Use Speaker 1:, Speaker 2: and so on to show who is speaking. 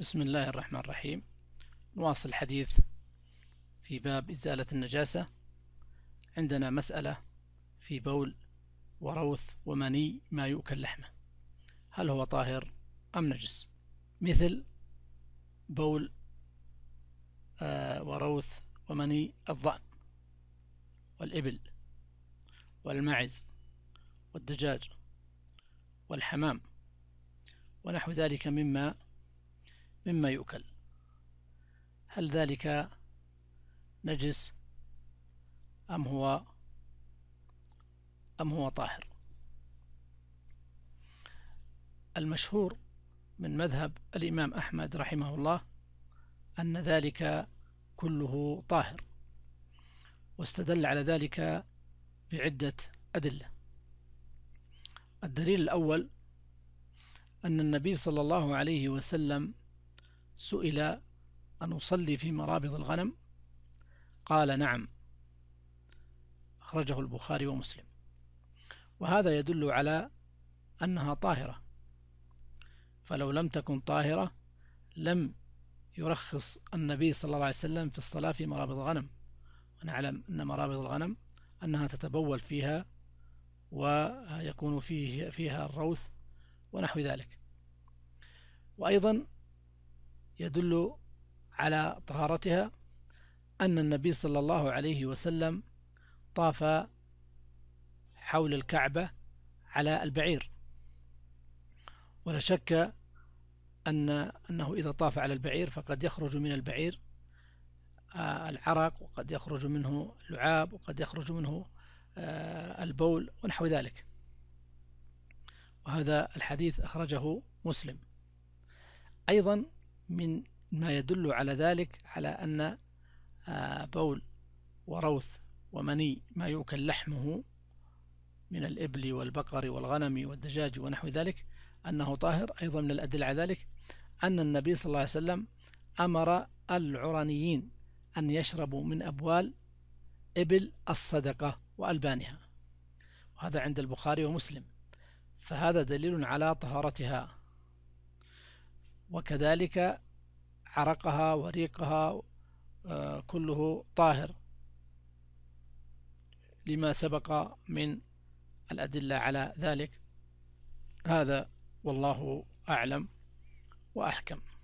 Speaker 1: بسم الله الرحمن الرحيم نواصل الحديث في باب إزالة النجاسة عندنا مسألة في بول وروث ومني ما يؤكل لحمه هل هو طاهر أم نجس مثل بول آه، وروث ومني الضأن والإبل والمعز والدجاج والحمام ونحو ذلك مما مما يؤكل هل ذلك نجس أم هو أم هو طاهر المشهور من مذهب الإمام أحمد رحمه الله أن ذلك كله طاهر واستدل على ذلك بعدة أدلة الدليل الأول أن النبي صلى الله عليه وسلم سئل أن أصلي في مرابض الغنم قال نعم أخرجه البخاري ومسلم وهذا يدل على أنها طاهرة فلو لم تكن طاهرة لم يرخص النبي صلى الله عليه وسلم في الصلاة في مرابض الغنم ونعلم أن مرابض الغنم أنها تتبول فيها ويكون فيه فيها الروث ونحو ذلك وأيضا يدل على طهارتها أن النبي صلى الله عليه وسلم طاف حول الكعبة على البعير ولا شك أن أنه إذا طاف على البعير فقد يخرج من البعير آه، العرق وقد يخرج منه اللعاب وقد يخرج منه آه، البول ونحو ذلك وهذا الحديث أخرجه مسلم أيضا من ما يدل على ذلك على أن آه، بول وروث ومني ما يؤكل لحمه من الإبل والبقر والغنم والدجاج ونحو ذلك أنه طاهر أيضا من الأدلة على ذلك أن النبي صلى الله عليه وسلم أمر العرانيين أن يشربوا من أبوال إبل الصدقة وألبانها وهذا عند البخاري ومسلم فهذا دليل على طهارتها وكذلك عرقها وريقها آه، كله طاهر لما سبق من الأدلة على ذلك هذا والله أعلم وأحكم